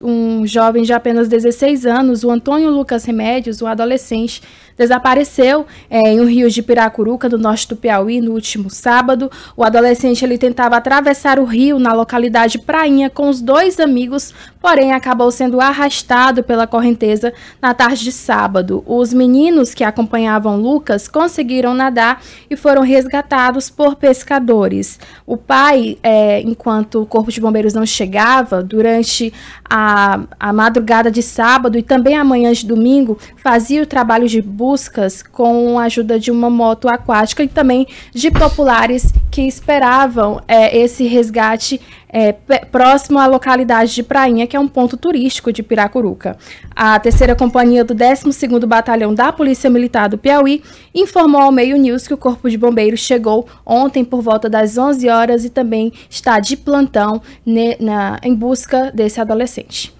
um jovem de apenas 16 anos, o Antônio Lucas Remédios, um adolescente, desapareceu é, em um rio de Piracuruca, no norte do Piauí, no último sábado. O adolescente ele tentava atravessar o rio na localidade Prainha com os dois amigos, porém acabou sendo arrastado pela correnteza na tarde de sábado. Os meninos que acompanhavam Lucas conseguiram nadar e foram resgatados por pescadores. O pai, é, enquanto o corpo de bombeiros não chegava, durante a, a madrugada de sábado e também a manhã de domingo, fazia o trabalho de busca buscas com a ajuda de uma moto aquática e também de populares que esperavam é, esse resgate é, próximo à localidade de Prainha, que é um ponto turístico de Piracuruca. A terceira companhia do 12º Batalhão da Polícia Militar do Piauí informou ao Meio News que o Corpo de Bombeiros chegou ontem por volta das 11 horas e também está de plantão ne, na, em busca desse adolescente.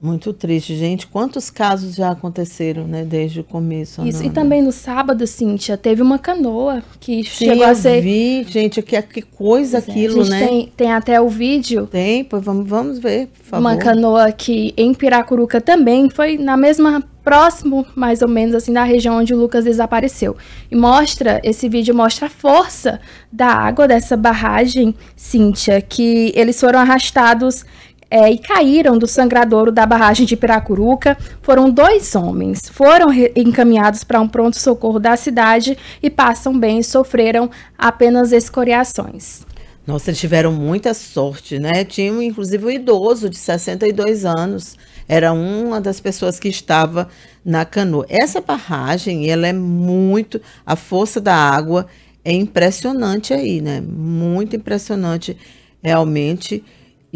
Muito triste, gente. Quantos casos já aconteceram, né, desde o começo? Isso, não, e também no sábado, Cíntia, teve uma canoa que Sim, chegou a ser. Eu vi, gente, que, que coisa pois é, aquilo, é. né? Tem, tem até o vídeo. Tem, pois vamos, vamos ver, por favor. Uma canoa que em Piracuruca também foi na mesma próximo, mais ou menos assim, da região onde o Lucas desapareceu. E mostra, esse vídeo mostra a força da água dessa barragem, Cíntia, que eles foram arrastados é, e caíram do sangradouro da barragem de Piracuruca foram dois homens. Foram encaminhados para um pronto-socorro da cidade e passam bem, sofreram apenas escoriações. Nossa, eles tiveram muita sorte, né? Tinha inclusive um idoso de 62 anos, era uma das pessoas que estava na canoa. Essa barragem, ela é muito, a força da água é impressionante aí, né? Muito impressionante, realmente.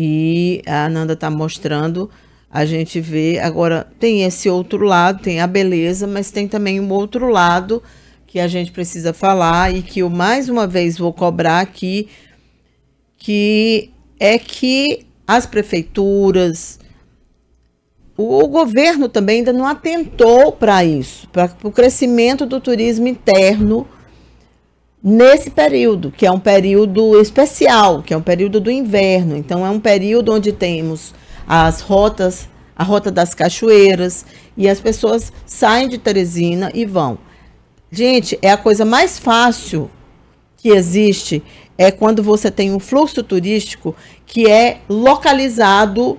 E a Ananda está mostrando, a gente vê. Agora, tem esse outro lado, tem a beleza, mas tem também um outro lado que a gente precisa falar e que eu mais uma vez vou cobrar aqui, que é que as prefeituras, o, governo também ainda não atentou para isso, para o crescimento do turismo interno nesse período, que é um período especial, que é um período do inverno. Então, é um período onde temos as rotas, a rota das cachoeiras, e as pessoas saem de Teresina e vão. Gente, é a coisa mais fácil que existe é quando você tem um fluxo turístico que é localizado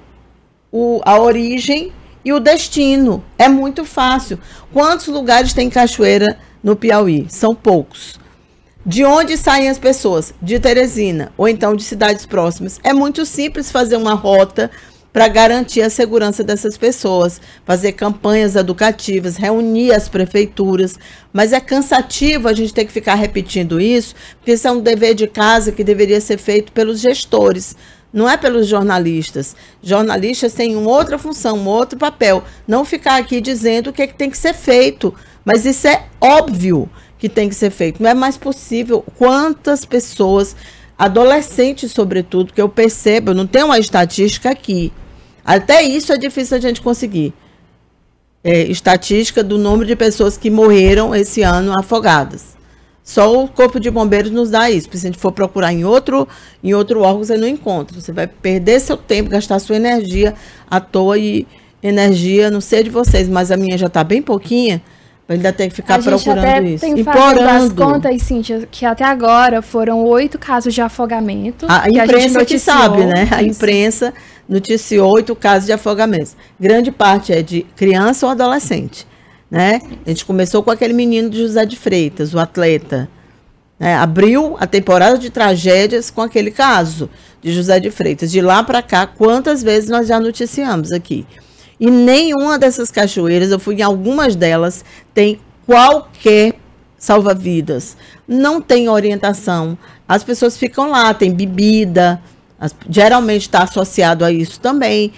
o, a origem e o destino. É muito fácil. Quantos lugares tem cachoeira no Piauí? São poucos. De onde saem as pessoas? De Teresina ou então de cidades próximas. É muito simples fazer uma rota para garantir a segurança dessas pessoas, fazer campanhas educativas, reunir as prefeituras. Mas é cansativo a gente ter que ficar repetindo isso, porque isso é um dever de casa que deveria ser feito pelos gestores não é pelos jornalistas. Jornalistas têm uma outra função, um outro papel. Não ficar aqui dizendo o que, é que tem que ser feito. Mas isso é óbvio que tem que ser feito. Não é mais possível quantas pessoas, adolescentes sobretudo, que eu percebo, eu não tenho uma estatística aqui. Até isso é difícil a gente conseguir. É, estatística do número de pessoas que morreram esse ano afogadas. Só o Corpo de Bombeiros nos dá isso. Porque se a gente for procurar em outro, em outro órgão, você não encontra. Você vai perder seu tempo, gastar sua energia à toa e energia, não sei de vocês, mas a minha já está bem pouquinha Ainda tem que ficar a procurando até isso. Tem Implorando. As contas, Cíntia, que até agora foram oito casos de afogamento. A, que imprensa a que sabe, né? Isso. A imprensa noticiou oito casos de afogamento. Grande parte é de criança ou adolescente. Né? A gente começou com aquele menino de José de Freitas, o atleta. Né? Abriu a temporada de tragédias com aquele caso de José de Freitas. De lá para cá, quantas vezes nós já noticiamos aqui? E nenhuma dessas cachoeiras, eu fui em algumas delas, tem qualquer salva-vidas. Não tem orientação. As pessoas ficam lá, tem bebida, as, geralmente está associado a isso também.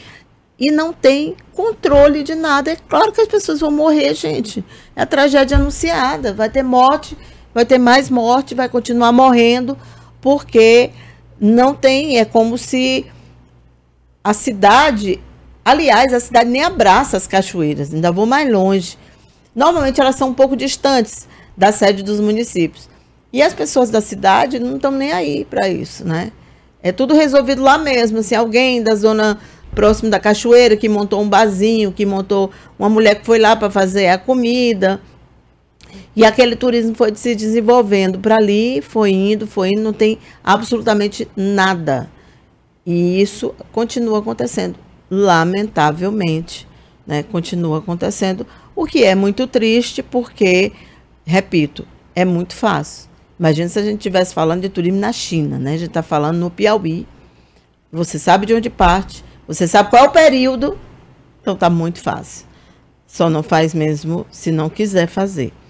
E não tem controle de nada. É claro que as pessoas vão morrer, gente. É a tragédia anunciada. Vai ter morte, vai ter mais morte, vai continuar morrendo, porque não tem. É como se a cidade Aliás, a cidade nem abraça as cachoeiras, ainda vou mais longe. Normalmente elas são um pouco distantes da sede dos municípios. E as pessoas da cidade não estão nem aí para isso, né? É tudo resolvido lá mesmo. Assim, alguém da zona próximo da cachoeira que montou um barzinho, que montou uma mulher que foi lá para fazer a comida. E aquele turismo foi se desenvolvendo para ali, foi indo, foi indo, não tem absolutamente nada. E isso continua acontecendo lamentavelmente, né, continua acontecendo, o que é muito triste porque, repito, é muito fácil. Imagina se a gente estivesse falando de turismo na China, né? A gente está falando no Piauí. Você sabe de onde parte, você sabe qual é o período, então está muito fácil. Só não faz mesmo se não quiser fazer.